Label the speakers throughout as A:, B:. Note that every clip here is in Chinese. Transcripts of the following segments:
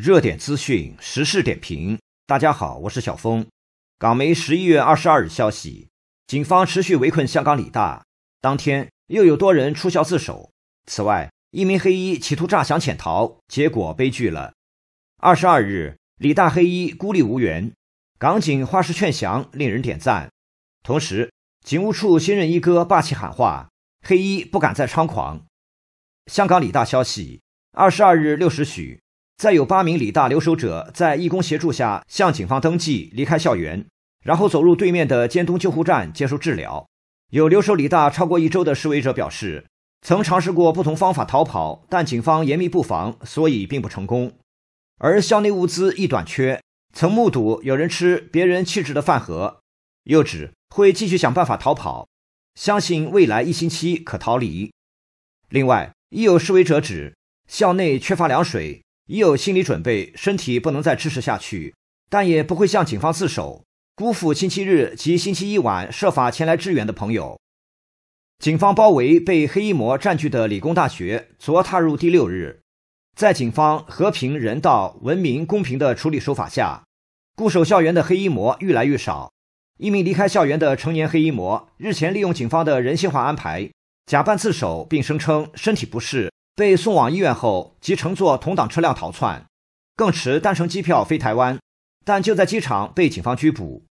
A: 热点资讯、时事点评。大家好，我是小峰。港媒十一月二十二日消息，警方持续围困香港理大，当天又有多人出校自首。此外，一名黑衣企图诈降潜逃，结果悲剧了。二十二日，理大黑衣孤立无援，港警花式劝降，令人点赞。同时，警务处新任一哥霸气喊话，黑衣不敢再猖狂。香港理大消息：二十二日六时许。再有八名李大留守者在义工协助下向警方登记离开校园，然后走入对面的尖东救护站接受治疗。有留守李大超过一周的示威者表示，曾尝试过不同方法逃跑，但警方严密布防，所以并不成功。而校内物资亦短缺，曾目睹有人吃别人弃置的饭盒，又指会继续想办法逃跑，相信未来一星期可逃离。另外，亦有示威者指校内缺乏凉水。已有心理准备，身体不能再支持下去，但也不会向警方自首，辜负星期日及星期一晚设法前来支援的朋友。警方包围被黑衣魔占据的理工大学，昨踏入第六日，在警方和平、人道、文明、公平的处理手法下，固守校园的黑衣魔越来越少。一名离开校园的成年黑衣魔日前利用警方的人性化安排，假扮自首，并声称身体不适。被送往医院后，即乘坐同党车辆逃窜，更持单程机票飞台湾，但就在机场被警方拘捕。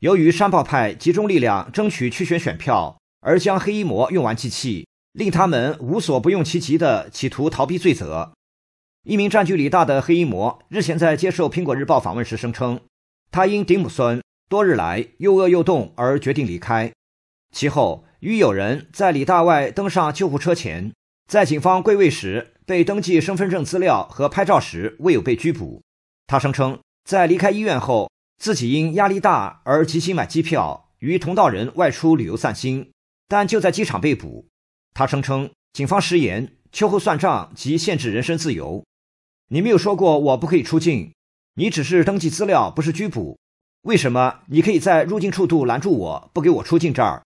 A: 由于山炮派集中力量争取区选选票，而将黑衣魔用完机器，令他们无所不用其极的企图逃避罪责。一名占据李大的黑衣魔日前在接受《苹果日报》访问时声称，他因迪姆森多日来又饿又冻而决定离开，其后与友人在李大外登上救护车前。在警方归位时，被登记身份证资料和拍照时未有被拘捕。他声称，在离开医院后，自己因压力大而急急买机票，与同道人外出旅游散心，但就在机场被捕。他声称，警方食言，秋后算账及限制人身自由。你没有说过我不可以出境，你只是登记资料，不是拘捕。为什么你可以在入境处度拦住我，不给我出境这儿？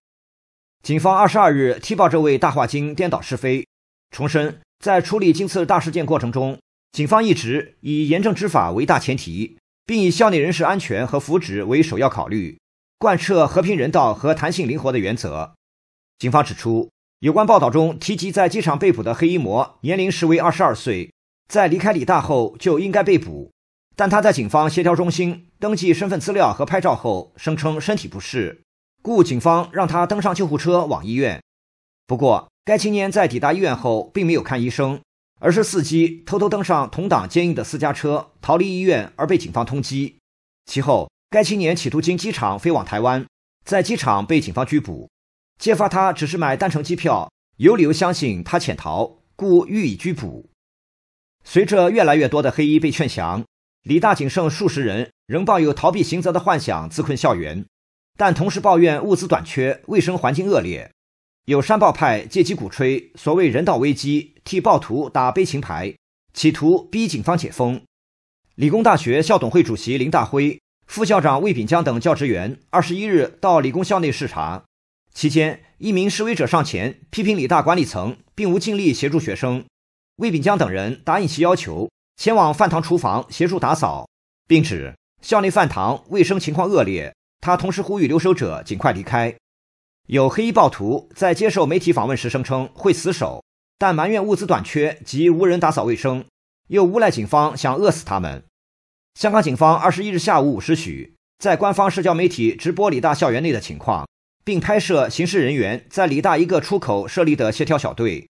A: 警方二十二日踢爆这位大话精颠倒是非。重申，在处理今次大事件过程中，警方一直以严正执法为大前提，并以校内人士安全和福祉为首要考虑，贯彻和平、人道和弹性灵活的原则。警方指出，有关报道中提及在机场被捕的黑衣模年龄实为二十二岁，在离开理大后就应该被捕，但他在警方协调中心登记身份资料和拍照后，声称身体不适，故警方让他登上救护车往医院。不过，该青年在抵达医院后，并没有看医生，而是伺机偷偷登上同党接应的私家车逃离医院，而被警方通缉。其后，该青年企图经机场飞往台湾，在机场被警方拘捕，揭发他只是买单程机票，有理由相信他潜逃，故予以拘捕。随着越来越多的黑衣被劝降，李大仅剩数十人，仍抱有逃避刑责的幻想，自困校园，但同时抱怨物资短缺、卫生环境恶劣。有山报派借机鼓吹所谓人道危机，替暴徒打悲情牌，企图逼警方解封。理工大学校董会主席林大辉、副校长魏炳江等教职员二十一日到理工校内视察，期间一名示威者上前批评理大管理层并无尽力协助学生，魏炳江等人答应其要求，前往饭堂厨房协助打扫，并指校内饭堂卫生情况恶劣。他同时呼吁留守者尽快离开。有黑衣暴徒在接受媒体访问时声称会死守，但埋怨物资短缺及无人打扫卫生，又诬赖警方想饿死他们。香港警方二十一日下午五时许，在官方社交媒体直播理大校园内的情况，并拍摄刑事人员在理大一个出口设立的协调小队。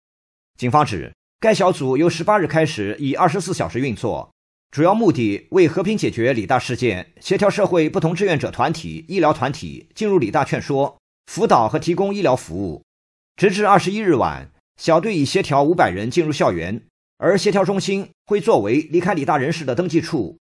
A: 警方指，该小组由十八日开始以二十四小时运作，主要目的为和平解决理大事件，协调社会不同志愿者团体、医疗团体进入理大劝说。辅导和提供医疗服务，直至二十一日晚，小队已协调五百人进入校园，而协调中心会作为离开理大人士的登记处。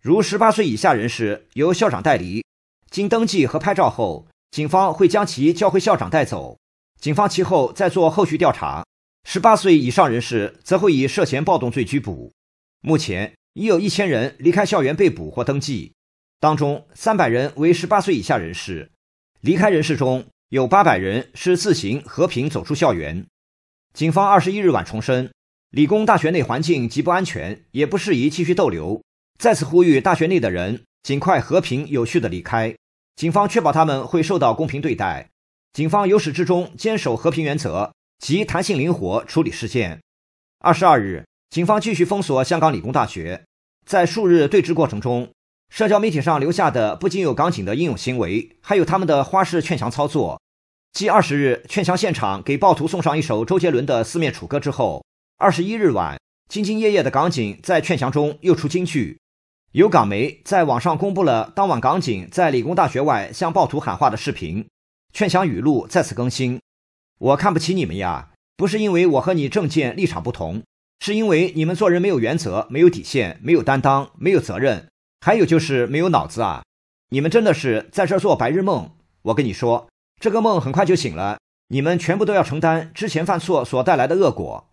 A: 如十八岁以下人士由校长代理，经登记和拍照后，警方会将其交回校长带走。警方其后再做后续调查。十八岁以上人士则会以涉嫌暴动罪拘捕。目前已有一千人离开校园被捕或登记，当中三百人为十八岁以下人士。离开人士中有八百人是自行和平走出校园。警方二十一日晚重申，理工大学内环境极不安全，也不适宜继续逗留，再次呼吁大学内的人尽快和平有序的离开。警方确保他们会受到公平对待。警方由始至终坚守和平原则，及弹性灵活处理事件。二十二日，警方继续封锁香港理工大学。在数日对峙过程中，社交媒体上留下的不仅有港警的英勇行为，还有他们的花式劝降操作。继二十日劝降现场给暴徒送上一首周杰伦的《四面楚歌》之后，二十一日晚，兢兢业业的港警在劝降中又出金句。有港媒在网上公布了当晚港警在理工大学外向暴徒喊话的视频，劝降语录再次更新。我看不起你们呀，不是因为我和你政见立场不同，是因为你们做人没有原则，没有底线，没有担当，没有责任。还有就是没有脑子啊！你们真的是在这做白日梦。我跟你说，这个梦很快就醒了。你们全部都要承担之前犯错所带来的恶果。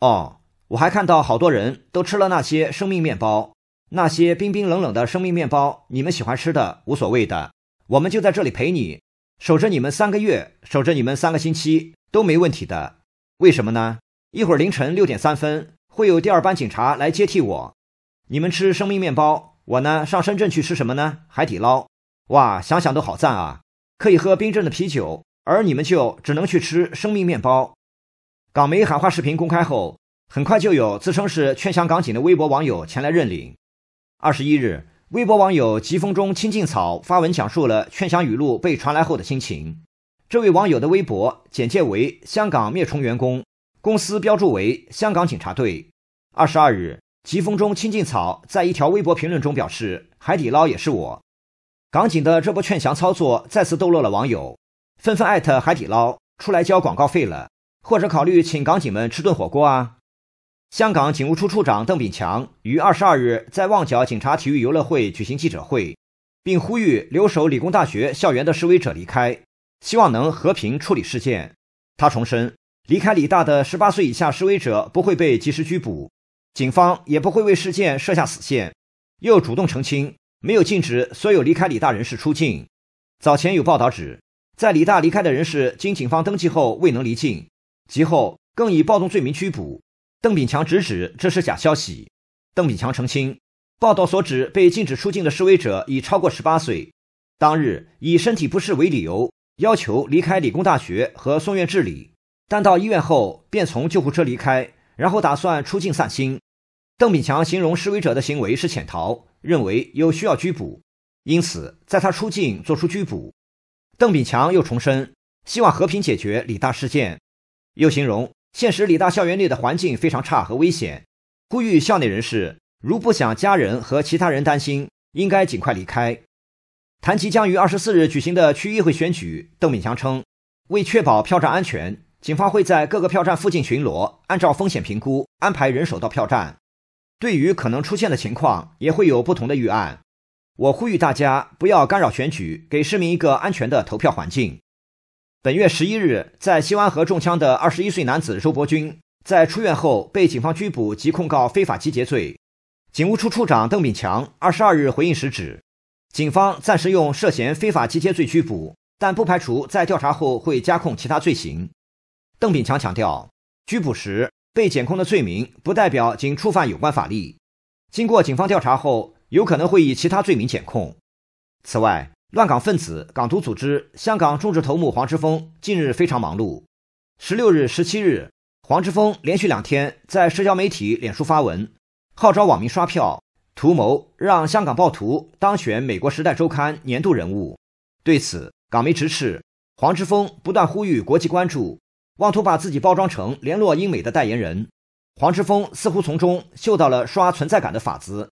A: 哦，我还看到好多人都吃了那些生命面包，那些冰冰冷冷的生命面包。你们喜欢吃的无所谓的，我们就在这里陪你，守着你们三个月，守着你们三个星期都没问题的。为什么呢？一会儿凌晨六点三分会有第二班警察来接替我，你们吃生命面包。我呢，上深圳去吃什么呢？海底捞，哇，想想都好赞啊！可以喝冰镇的啤酒，而你们就只能去吃生命面包。港媒喊话视频公开后，很快就有自称是劝降港警的微博网友前来认领。二十一日，微博网友“疾风中青劲草”发文讲述了劝降语录被传来后的心情。这位网友的微博简介为“香港灭虫员工”，公司标注为“香港警察队”。二十二日。疾风中青劲草在一条微博评论中表示：“海底捞也是我港警的这波劝降操作，再次逗乐了网友，纷纷艾特海底捞出来交广告费了，或者考虑请港警们吃顿火锅啊。”香港警务处处长邓炳强于二十二日在旺角警察体育游乐会举行记者会，并呼吁留守理工大学校园的示威者离开，希望能和平处理事件。他重申，离开理大的十八岁以下示威者不会被及时拘捕。警方也不会为事件设下死线，又主动澄清没有禁止所有离开李大人士出境。早前有报道指，在李大离开的人士经警方登记后未能离境，其后更以暴动罪名拘捕。邓炳强直指这是假消息。邓炳强澄清，报道所指被禁止出境的示威者已超过十八岁，当日以身体不适为理由要求离开理工大学和送院治理，但到医院后便从救护车离开。然后打算出境散心。邓炳强形容示威者的行为是潜逃，认为有需要拘捕，因此在他出境做出拘捕。邓炳强又重申希望和平解决李大事件，又形容现实李大校园内的环境非常差和危险，呼吁校内人士如不想家人和其他人担心，应该尽快离开。谈及将于二十四日举行的区议会选举，邓炳强称为确保票站安全。警方会在各个票站附近巡逻，按照风险评估安排人手到票站。对于可能出现的情况，也会有不同的预案。我呼吁大家不要干扰选举，给市民一个安全的投票环境。本月十一日，在西湾河中枪的二十一岁男子周伯君，在出院后被警方拘捕及控告非法集结罪。警务处处长邓炳强二十二日回应时指，警方暂时用涉嫌非法集结罪拘捕，但不排除在调查后会加控其他罪行。邓炳强强调，拘捕时被检控的罪名不代表仅触犯有关法律，经过警方调查后，有可能会以其他罪名检控。此外，乱港分子、港独组织、香港种植头目黄之锋近日非常忙碌。十六日、十七日，黄之锋连续两天在社交媒体脸书发文，号召网民刷票，图谋让香港暴徒当选《美国时代周刊》年度人物。对此，港媒直斥黄之锋不断呼吁国际关注。妄图把自己包装成联络英美的代言人，黄之锋似乎从中嗅到了刷存在感的法子，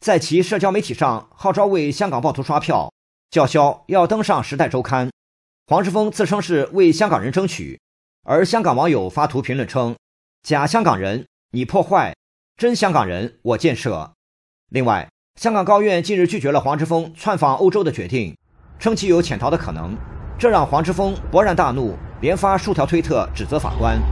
A: 在其社交媒体上号召为香港暴徒刷票，叫嚣要登上《时代周刊》。黄之锋自称是为香港人争取，而香港网友发图评论称：“假香港人你破坏，真香港人我建设。”另外，香港高院近日拒绝了黄之锋窜访欧洲的决定，称其有潜逃的可能，这让黄之锋勃然大怒。连发数条推特指责法官。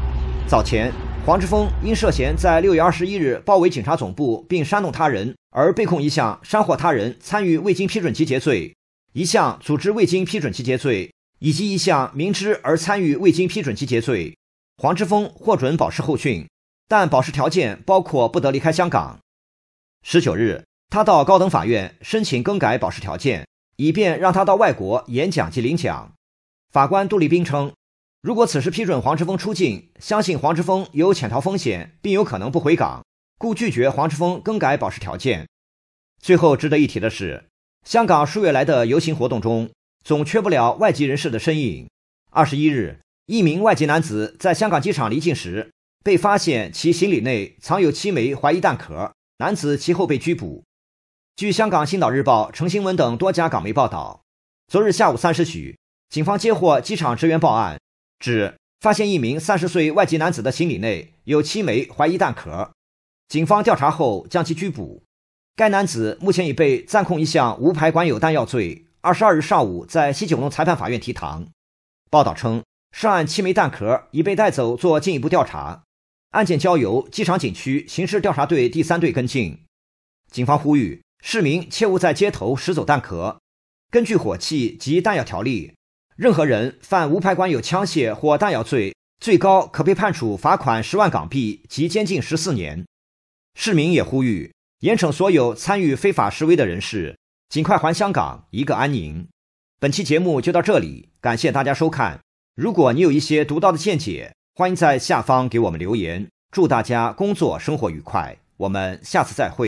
A: 早前，黄之锋因涉嫌在六月二十一日包围警察总部并煽动他人，而被控一项煽惑他人参与未经批准集结罪，一项组织未经批准集结罪，以及一项明知而参与未经批准集结罪。黄之锋获准保释候讯，但保释条件包括不得离开香港。十九日，他到高等法院申请更改保释条件，以便让他到外国演讲及领奖。法官杜立斌称。如果此时批准黄之锋出境，相信黄之锋有潜逃风险，并有可能不回港，故拒绝黄之锋更改保释条件。最后值得一提的是，香港数月来的游行活动中，总缺不了外籍人士的身影。二十一日，一名外籍男子在香港机场离境时被发现，其行李内藏有七枚怀疑弹壳，男子其后被拘捕。据香港《星岛日报》、成新闻等多家港媒报道，昨日下午三时许，警方接获机场职员报案。指发现一名三十岁外籍男子的行李内有七枚怀疑弹壳，警方调查后将其拘捕。该男子目前已被暂控一项无牌管有弹药罪。二十二日上午在西九龙裁判法院提堂。报道称，涉案七枚弹壳已被带走做进一步调查，案件交由机场警区刑事调查队第三队跟进。警方呼吁市民切勿在街头拾走弹壳。根据火器及弹药条例。任何人犯无牌管有枪械或弹药罪，最高可被判处罚款十万港币及监禁十四年。市民也呼吁严惩所有参与非法示威的人士，尽快还香港一个安宁。本期节目就到这里，感谢大家收看。如果你有一些独到的见解，欢迎在下方给我们留言。祝大家工作生活愉快，我们下次再会。